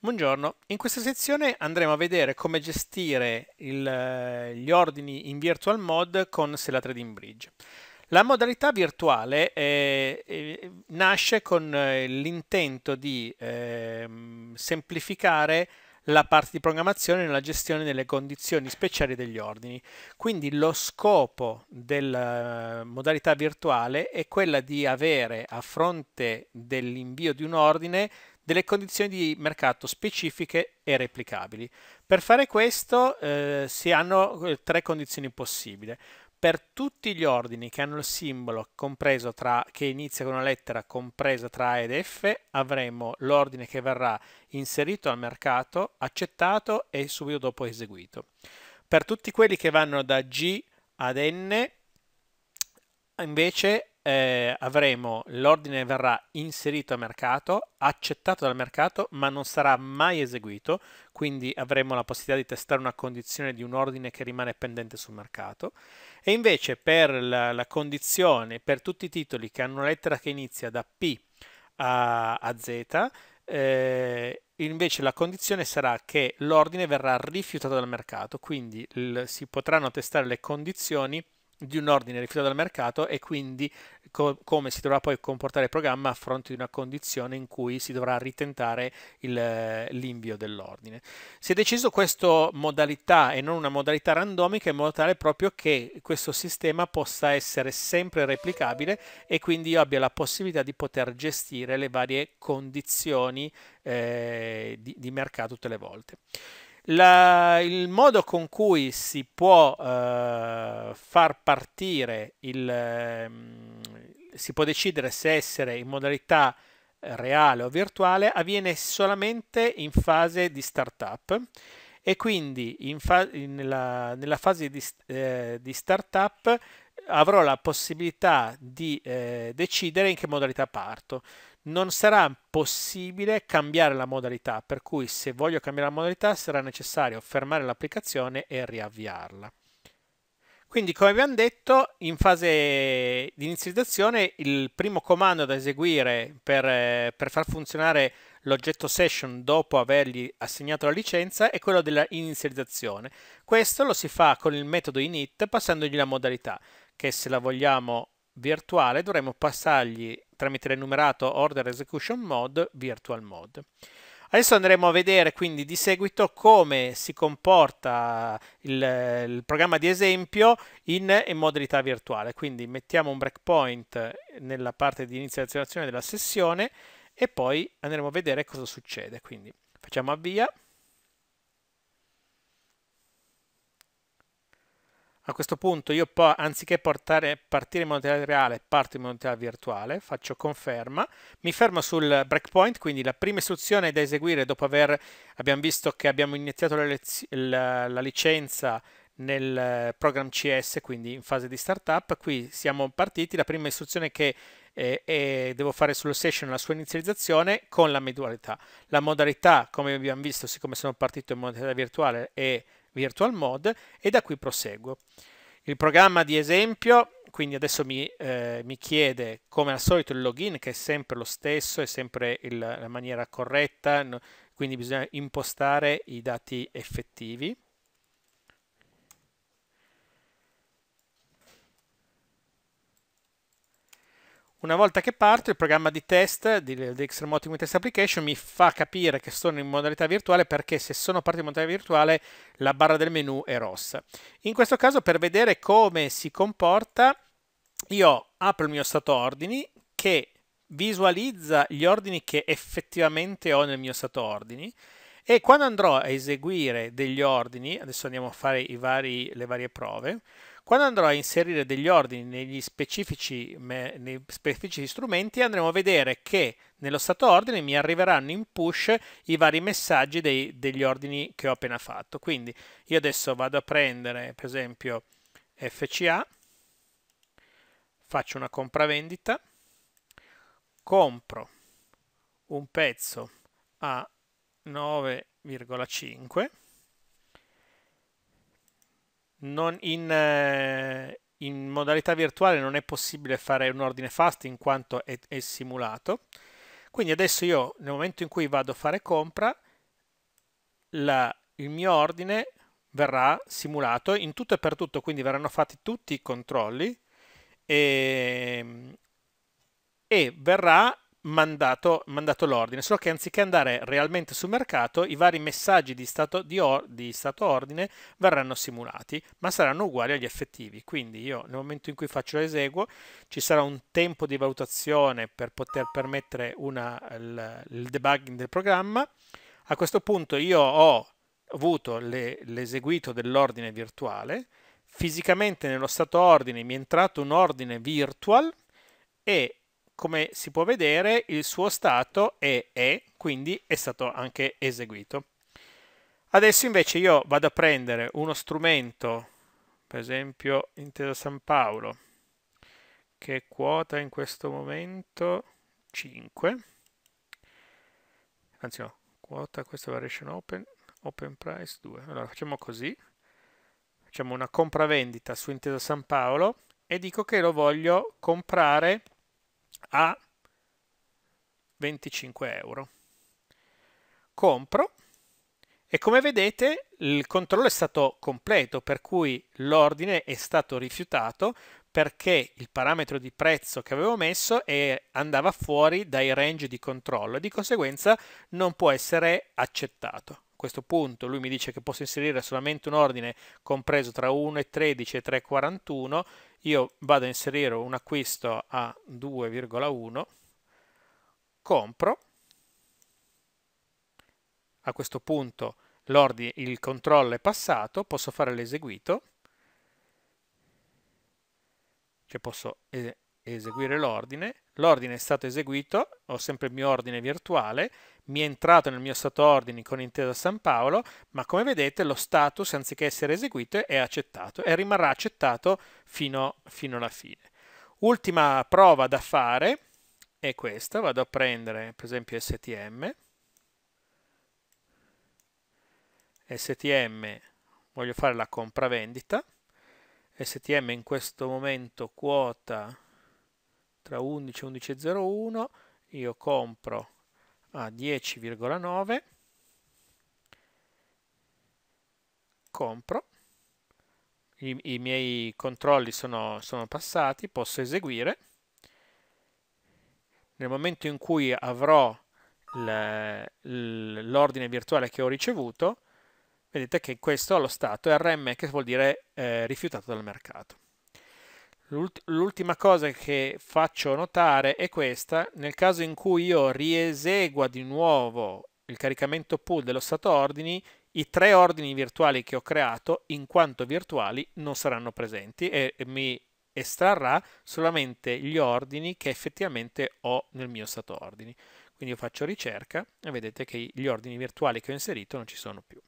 Buongiorno, in questa sezione andremo a vedere come gestire il, gli ordini in virtual mode con Sela Trading Bridge. La modalità virtuale eh, eh, nasce con eh, l'intento di ehm, semplificare la parte di programmazione nella gestione delle condizioni speciali degli ordini. Quindi lo scopo della eh, modalità virtuale è quella di avere a fronte dell'invio di un ordine delle condizioni di mercato specifiche e replicabili. Per fare questo eh, si hanno eh, tre condizioni possibili. Per tutti gli ordini che hanno il simbolo compreso tra, che inizia con una lettera compresa tra A ed F, avremo l'ordine che verrà inserito al mercato, accettato e subito dopo eseguito. Per tutti quelli che vanno da G ad N, invece eh, avremo l'ordine verrà inserito a mercato, accettato dal mercato, ma non sarà mai eseguito, quindi avremo la possibilità di testare una condizione di un ordine che rimane pendente sul mercato. E invece per la, la condizione, per tutti i titoli che hanno una lettera che inizia da P a, a Z, eh, invece la condizione sarà che l'ordine verrà rifiutato dal mercato, quindi il, si potranno testare le condizioni di un ordine rifiutato dal mercato e quindi co- come si dovrà poi comportare il programma a fronte di una condizione in cui si dovrà ritentare il, l'invio dell'ordine. Si è deciso questa modalità e non una modalità randomica in modo tale proprio che questo sistema possa essere sempre replicabile e quindi io abbia la possibilità di poter gestire le varie condizioni eh, di, di mercato tutte le volte. La, il modo con cui si può eh, far partire il ehm, si può decidere se essere in modalità reale o virtuale avviene solamente in fase di startup e quindi fa nella, nella, fase di, eh, di startup avrò la possibilità di eh, decidere in che modalità parto non sarà possibile cambiare la modalità, per cui se voglio cambiare la modalità sarà necessario fermare l'applicazione e riavviarla. Quindi, come abbiamo detto, in fase di inizializzazione il primo comando da eseguire per, per far funzionare l'oggetto session dopo avergli assegnato la licenza è quello della inizializzazione. Questo lo si fa con il metodo init passandogli la modalità, che se la vogliamo virtuale dovremo passargli tramite l'enumerato Order Execution Mode, Virtual Mode. Adesso andremo a vedere quindi di seguito come si comporta il, il programma di esempio in, in, modalità virtuale. Quindi mettiamo un breakpoint nella parte di inizializzazione della sessione e poi andremo a vedere cosa succede. Quindi facciamo avvia. A questo punto io po anziché portare, partire in modalità reale, parto in modalità virtuale, faccio conferma, mi fermo sul breakpoint, quindi la prima istruzione da eseguire dopo aver abbiamo visto che abbiamo iniziato la, la, la licenza nel program CS, quindi in fase di startup. Qui siamo partiti, la prima istruzione che eh, eh, devo fare sullo session è la sua inizializzazione con la modalità. La modalità, come abbiamo visto, siccome sono partito in modalità virtuale, è Virtual virtualmod e da qui proseguo. Il programma di esempio, quindi adesso mi, eh, mi chiede come al solito il login che è sempre lo stesso, è sempre il, la maniera corretta, quindi bisogna impostare i dati effettivi. Una volta che parto, il programma di test di, di Xremoting with Test Application mi fa capire che sono in modalità virtuale perché se sono parte in modalità virtuale la barra del menu è rossa. In questo caso, per vedere come si comporta, io apro il mio stato ordini che visualizza gli ordini che effettivamente ho nel mio stato ordini e quando andrò a eseguire degli ordini, adesso andiamo a fare vari, le varie prove, quando andrò a inserire degli ordini negli specifici, negli specifici, strumenti andremo a vedere che nello stato ordine mi arriveranno in push i vari messaggi dei, degli ordini che ho appena fatto. Quindi io adesso vado a prendere per esempio FCA, faccio una compravendita, compro un pezzo a 9,5 non in, eh, in, modalità virtuale non è possibile fare un ordine fast in quanto è, è simulato. Quindi adesso io nel momento in cui vado a fare compra, la, il mio ordine verrà simulato in tutto e per tutto, quindi verranno fatti tutti i controlli e, ehm, e verrà mandato, mandato, l'ordine, solo che anziché andare realmente sul mercato, i vari messaggi di stato, di, or, di stato ordine verranno simulati, ma saranno uguali agli effettivi. Quindi io nel momento in cui faccio l'eseguo ci sarà un tempo di valutazione per poter permettere una, il, il debugging del programma. A questo punto io ho avuto le, l'eseguito dell'ordine virtuale, fisicamente nello stato ordine mi è entrato un ordine virtual e come si può vedere il suo stato è E, quindi è stato anche eseguito. Adesso invece io vado a prendere uno strumento, per esempio Intesa San Paolo, che quota in questo momento 5, anzi no, quota questa variation open, open price 2. Allora facciamo così, facciamo una compravendita su Intesa San Paolo e dico che lo voglio comprare a 25 euro. Compro e come vedete il controllo è stato completo, per cui l'ordine è stato rifiutato perché il parametro di prezzo che avevo messo è, andava fuori dai range di controllo e di conseguenza non può essere accettato questo punto lui mi dice che posso inserire solamente un ordine compreso tra 1,13 e 3,41, io vado a inserire un acquisto a 2,1, compro, a questo punto il controllo è passato, posso fare l'eseguito, cioè posso eh, eseguire l'ordine, L'ordine è stato eseguito, ho sempre il mio ordine virtuale, mi è entrato nel mio stato ordini con intesa San Paolo, ma come vedete lo status anziché essere eseguito è accettato e rimarrà accettato fino, fino alla fine. Ultima prova da fare è questa, vado a prendere per esempio STM, STM voglio fare la compravendita, STM in questo momento quota tra 11 e 11,01 io compro a 10,9 compro I, i, miei controlli sono, sono passati posso eseguire nel momento in cui avrò l'ordine virtuale che ho ricevuto vedete che questo allo stato è RM che vuol dire eh, rifiutato dal mercato L'ultima cosa che faccio notare è questa, nel caso in cui io riesegua di nuovo il caricamento pool dello stato ordini, i tre ordini virtuali che ho creato, in quanto virtuali, non saranno presenti e mi estrarrà solamente gli ordini che effettivamente ho nel mio stato ordini. Quindi io faccio ricerca e vedete che gli ordini virtuali che ho inserito non ci sono più.